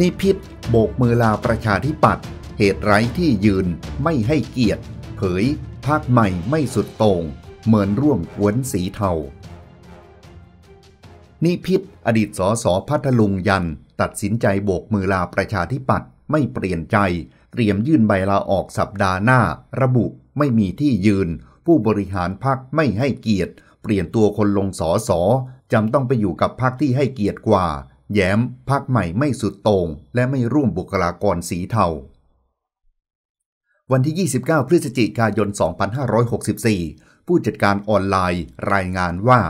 นิพิษโบกมือลาประชาธิปัตย์เหตุไร้ที่ยืนไม่ให้เกียรติ เผยภาคใหม่ไม่สุดโต่งเหมือนร่วมกวนสีเทานิพิษอดีตสสพัทลุงยัน ตัดสินใจโบกมือลาประชาธิปัตย์ไม่เปลี่ยนใจ เตรียมยื่นใบลาออกสัปดาห์หน้า ระบุไม่มีที่ยืน ผู้บริหารพักไม่ให้เกียรติ เปลี่ยนตัวคนลงสอสอจำต้องไปอยู่กับพักที่ให้เกียรติกว่าแย้มพักใหม่ไม่สุดโต่งและไม่ร่วมบุคลากรสีเทาวันที่ 29 พฤศจิกายน 2564 ผู้จัดการออนไลน์รายงานว่า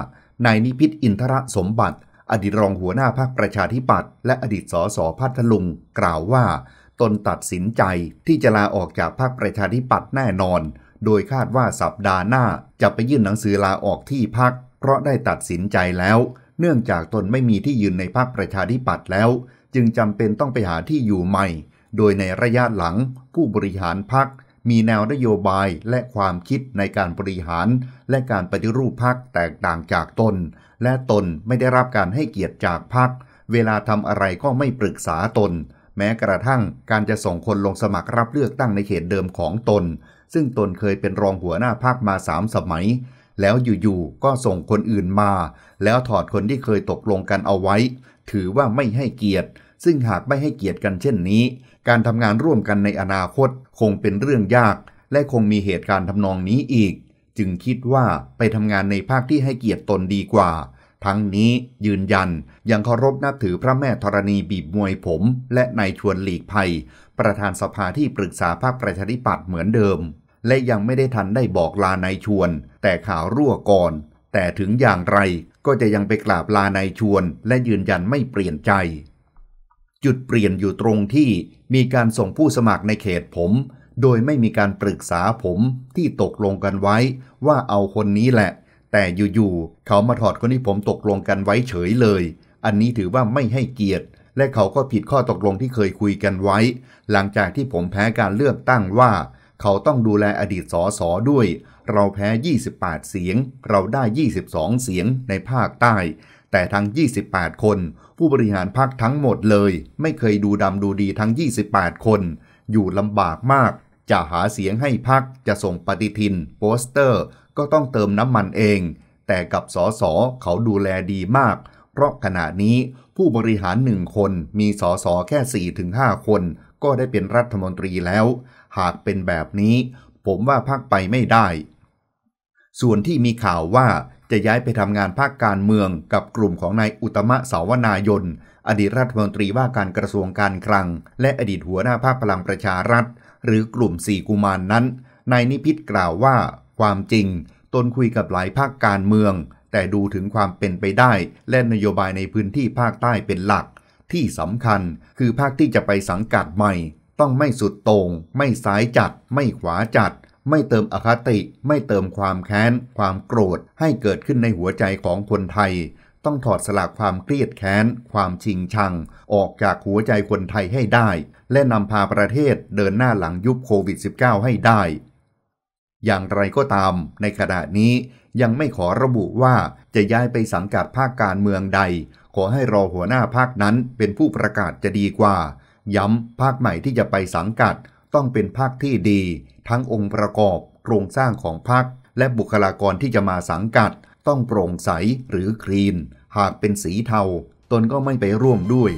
นายนิพิษอินทรสมบัติ อดีตรองหัวหน้าพรรคประชาธิปัตย์และอดีตสสพัทลุง กล่าวว่า ตนตัดสินใจที่จะลาออกจากพรรคประชาธิปัตย์แน่นอน โดยคาดว่าสัปดาห์หน้าจะไปยื่นหนังสือลาออกที่พักเพราะได้ตัดสินใจแล้วเนื่องจากตนไม่มีที่ยืนในพรรคประชาธิปัตย์แล้ว จึงจำเป็นต้องไปหาที่อยู่ใหม่ โดยในระยะหลัง ผู้บริหารพรรคมีแนวนโยบายและความคิดในการบริหาร และการปฏิรูปพรรคแตกต่างจากตน และตนไม่ได้รับการให้เกียรติจากพรรคเวลาทำอะไรก็ไม่ปรึกษาตน แม้กระทั่งการจะส่งคนลงสมัครรับเลือกตั้งในเขตเดิมของตน ซึ่งตนเคยเป็นรองหัวหน้าพรรคมาสามสมัยแล้วอยู่ๆก็ส่งคนอื่นมา แล้วถอดคนที่เคยตกลงกันเอาไว้ ถือว่าไม่ให้เกียรติ ซึ่งหากไม่ให้เกียรติกันเช่นนี้การทำงานร่วมกันในอนาคตคงเป็นเรื่องยาก และคงมีเหตุการณ์ทำนองนี้อีก จึงคิดว่าไปทำงานในภาคที่ให้เกียรติตนดีกว่า ทั้งนี้ยืนยัน ยังเคารพนับถือพระแม่ธรณีบีบมวยผม และนายชวนหลีกภัย ประธานสภาที่ปรึกษาภาคประชาธิปัตย์เหมือนเดิมและยังไม่ได้ทันได้บอกลานายชวน แต่ข่าวรั่วก่อน แต่ถึงอย่างไรก็จะยังไปกราบลานายชวน และยืนยันไม่เปลี่ยนใจ จุดเปลี่ยนอยู่ตรงที่มีการส่งผู้สมัครในเขตผม โดยไม่มีการปรึกษาผมที่ตกลงกันไว้ว่าเอาคนนี้แหละ แต่อยู่ๆเขามาถอดคนที่ผมตกลงกันไว้เฉยเลย อันนี้ถือว่าไม่ให้เกียรติ และเขาก็ผิดข้อตกลงที่เคยคุยกันไว้ หลังจากที่ผมแพ้การเลือกตั้งว่าเขาต้องดูแลอดีตสสด้วย เราแพ้ 28 เสียง เราได้ 22 เสียงในภาคใต้ แต่ทั้ง 28 คน ผู้บริหารพรรคทั้งหมดเลยไม่เคยดูดำดูดีทั้ง 28 คน อยู่ลำบากมาก จะหาเสียงให้พรรคจะส่งปฏิทินโปสเตอร์ก็ต้องเติมน้ำมันเอง แต่กับสสเขาดูแลดีมาก เพราะขณะนี้ผู้บริหารหนึ่งคนมีสสแค่ 4-5 คนก็ได้เป็นรัฐมนตรีแล้ว หากเป็นแบบนี้ ผมว่าพักไปไม่ได้ ส่วนที่มีข่าวว่าจะย้ายไปทำงานภาคการเมืองกับกลุ่มของนายอุตมะสาวนายนอดีตรัฐมนตรีว่าการกระทรวงการคลัง และอดีตหัวหน้าภาคพลังประชารัฐ หรือกลุ่มสี่กุมารนนั้นนายนิพิษกล่าวว่า ความจริงตนคุยกับหลายภาคการเมือง แต่ดูถึงความเป็นไปได้และนโยบายในพื้นที่ภาคใต้เป็นหลักที่สำคัญคือพรรคที่จะไปสังกัดใหม่ ต้องไม่สุดโตง่งไม่ซ้ายจัด ไม่ขวาจัด ไม่เติมอคติ ไม่เติมความแค้น ความโกรธ ให้เกิดขึ้นในหัวใจของคนไทย ต้องถอดสลักความเครียดแค้น ความชิงชัง ออกจากหัวใจคนไทยให้ได้ และนำพาประเทศเดินหน้าหลังยุคโควิด -19 ให้ได้ อย่างไรก็ตาม ในขณะนี้ยังไม่ขอระบุว่าจะย้ายไปสังกัดภาคการเมืองใดขอให้รอหัวหน้าภาคนั้นเป็นผู้ประกาศจะดีกว่า ย้ำภาคใหม่ที่จะไปสังกัด ต้องเป็นภาคที่ดี ทั้งองค์ประกอบโครงสร้างของพักและบุคลากรที่จะมาสังกัด ต้องโปร่งใสหรือคลีน หากเป็นสีเทา ตนก็ไม่ไปร่วมด้วย